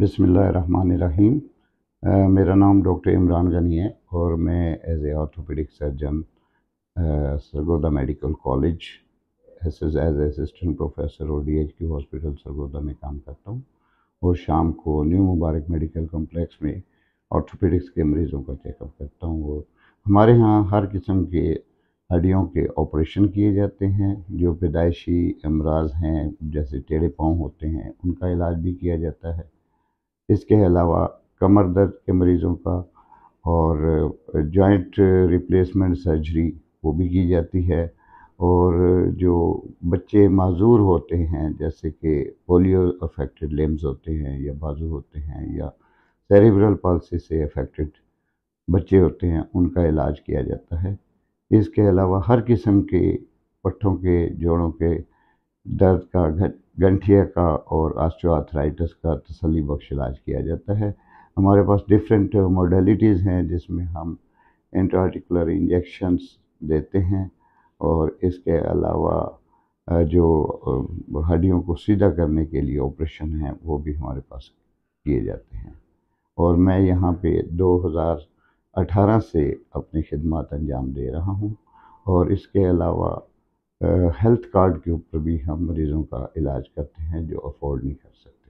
बिसमीम मेरा नाम डॉक्टर इमरान गनी है और मैं as a orthopaedic surgeon Sargodha medical college as as as assistant professor और D H Q hospital Sargodha में काम करता हूँ और शाम को न्यू मुबारक मेडिकल कॉम्प्लेक्स में ऑर्थोपेडिक्स के मरीज़ों का चेकअप करता हूँ और हमारे यहाँ हर किस्म के हड्डियों के ऑपरेशन किए जाते हैं जो पैदाइशी अमराज हैं जैसे टेढ़े पाँव होते हैं उनका इलाज भी किया जाता है इसके अलावा कमर दर्द के मरीज़ों का और जॉइंट रिप्लेसमेंट सर्जरी वो भी की जाती है और जो बच्चे माजूर होते हैं जैसे कि पोलियो अफेक्टेड लिम्स होते हैं या बाजू होते हैं या सेरिब्रल पॉलिसी से अफेक्टेड बच्चे होते हैं उनका इलाज किया जाता है इसके अलावा हर किस्म के पट्ठों के जोड़ों के दर्द का घट गंठिया का और आर्थराइटिस का तसली बख्श इलाज किया जाता है हमारे पास डिफरेंट मॉडलिटीज़ हैं जिसमें हम इंट्राटिकुलर इंजेक्शंस देते हैं और इसके अलावा जो हड्डियों को सीधा करने के लिए ऑपरेशन हैं वो भी हमारे पास किए जाते हैं और मैं यहाँ पे 2018 से अपनी खिदमत अंजाम दे रहा हूँ और इसके अलावा हेल्थ कार्ड के ऊपर भी हम मरीज़ों का इलाज करते हैं जो अफोर्ड नहीं कर सकते